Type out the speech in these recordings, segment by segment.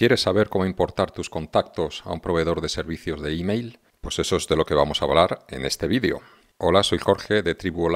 ¿Quieres saber cómo importar tus contactos a un proveedor de servicios de email? Pues eso es de lo que vamos a hablar en este vídeo. Hola, soy Jorge de Tribu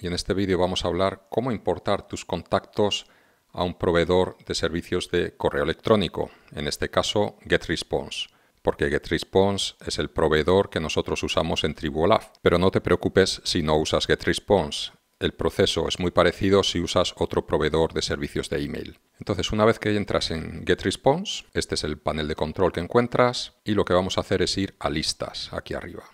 y en este vídeo vamos a hablar cómo importar tus contactos a un proveedor de servicios de correo electrónico, en este caso GetResponse, porque GetResponse es el proveedor que nosotros usamos en TribuOLAF. Pero no te preocupes si no usas GetResponse, el proceso es muy parecido si usas otro proveedor de servicios de email. Entonces, una vez que entras en GetResponse, este es el panel de control que encuentras y lo que vamos a hacer es ir a listas aquí arriba.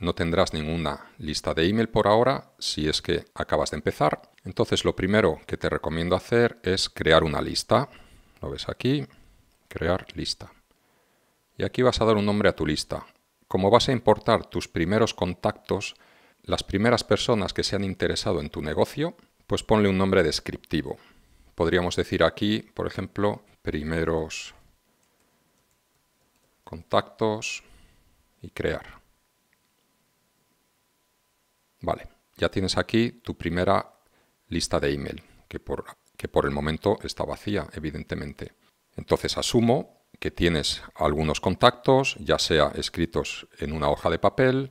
No tendrás ninguna lista de email por ahora si es que acabas de empezar. Entonces, lo primero que te recomiendo hacer es crear una lista. Lo ves aquí, crear lista. Y aquí vas a dar un nombre a tu lista. Como vas a importar tus primeros contactos, las primeras personas que se han interesado en tu negocio, pues ponle un nombre descriptivo. Podríamos decir aquí, por ejemplo, primeros contactos y crear. Vale, ya tienes aquí tu primera lista de email, que por, que por el momento está vacía, evidentemente. Entonces asumo que tienes algunos contactos, ya sea escritos en una hoja de papel,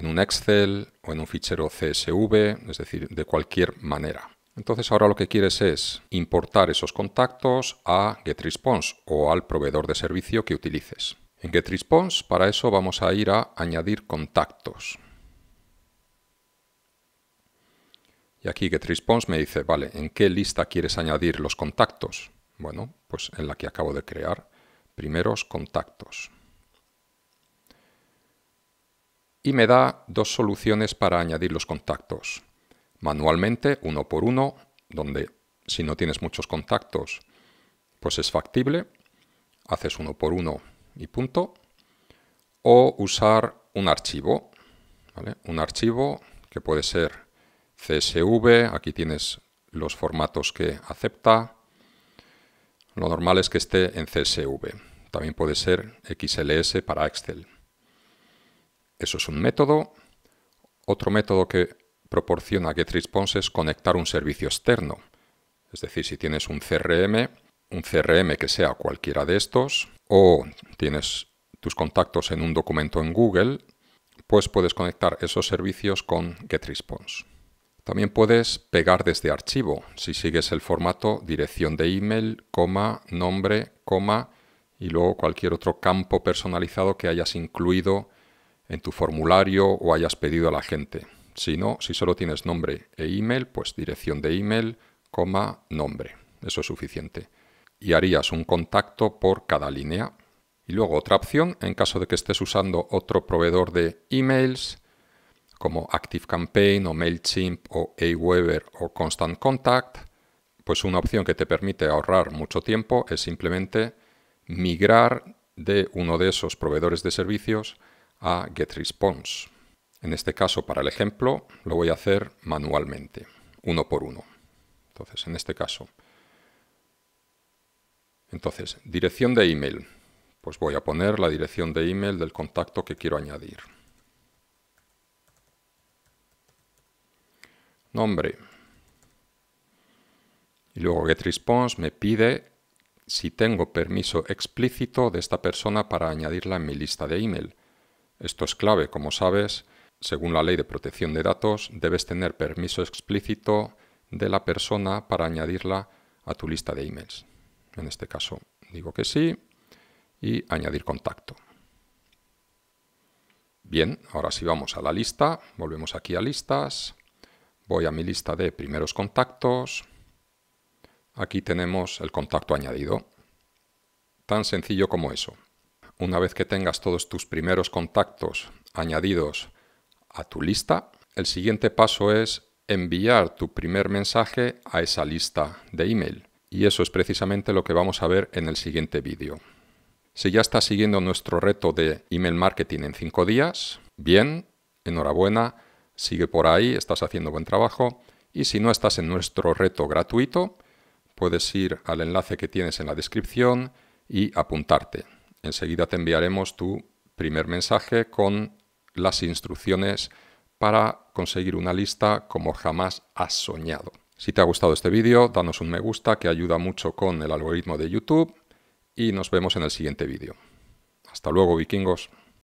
en un Excel o en un fichero CSV, es decir, de cualquier manera. Entonces ahora lo que quieres es importar esos contactos a GetResponse o al proveedor de servicio que utilices. En GetResponse para eso vamos a ir a añadir contactos. Y aquí GetResponse me dice, vale, ¿en qué lista quieres añadir los contactos? Bueno, pues en la que acabo de crear, primeros contactos y me da dos soluciones para añadir los contactos. Manualmente, uno por uno, donde si no tienes muchos contactos, pues es factible, haces uno por uno y punto, o usar un archivo, un archivo que puede ser CSV, aquí tienes los formatos que acepta, lo normal es que esté en CSV, también puede ser XLS para Excel. Eso es un método. Otro método que proporciona GetResponse es conectar un servicio externo. Es decir, si tienes un CRM, un CRM que sea cualquiera de estos, o tienes tus contactos en un documento en Google, pues puedes conectar esos servicios con GetResponse. También puedes pegar desde archivo si sigues el formato dirección de email, coma, nombre, coma y luego cualquier otro campo personalizado que hayas incluido en tu formulario o hayas pedido a la gente. Si no, si solo tienes nombre e email, pues dirección de email, coma, nombre. Eso es suficiente. Y harías un contacto por cada línea. Y luego otra opción, en caso de que estés usando otro proveedor de emails, como ActiveCampaign o MailChimp o Aweber o Constant Contact, pues una opción que te permite ahorrar mucho tiempo es simplemente migrar de uno de esos proveedores de servicios a getResponse. En este caso, para el ejemplo, lo voy a hacer manualmente, uno por uno. Entonces, en este caso. Entonces, dirección de email. Pues voy a poner la dirección de email del contacto que quiero añadir. Nombre. Y luego getResponse me pide si tengo permiso explícito de esta persona para añadirla en mi lista de email. Esto es clave, como sabes, según la ley de protección de datos, debes tener permiso explícito de la persona para añadirla a tu lista de emails. En este caso digo que sí y añadir contacto. Bien, ahora sí vamos a la lista, volvemos aquí a listas, voy a mi lista de primeros contactos, aquí tenemos el contacto añadido. Tan sencillo como eso una vez que tengas todos tus primeros contactos añadidos a tu lista, el siguiente paso es enviar tu primer mensaje a esa lista de email. Y eso es precisamente lo que vamos a ver en el siguiente vídeo. Si ya estás siguiendo nuestro reto de email marketing en 5 días, bien, enhorabuena, sigue por ahí, estás haciendo buen trabajo. Y si no estás en nuestro reto gratuito, puedes ir al enlace que tienes en la descripción y apuntarte enseguida te enviaremos tu primer mensaje con las instrucciones para conseguir una lista como jamás has soñado. Si te ha gustado este vídeo, danos un me gusta que ayuda mucho con el algoritmo de YouTube y nos vemos en el siguiente vídeo. Hasta luego, vikingos.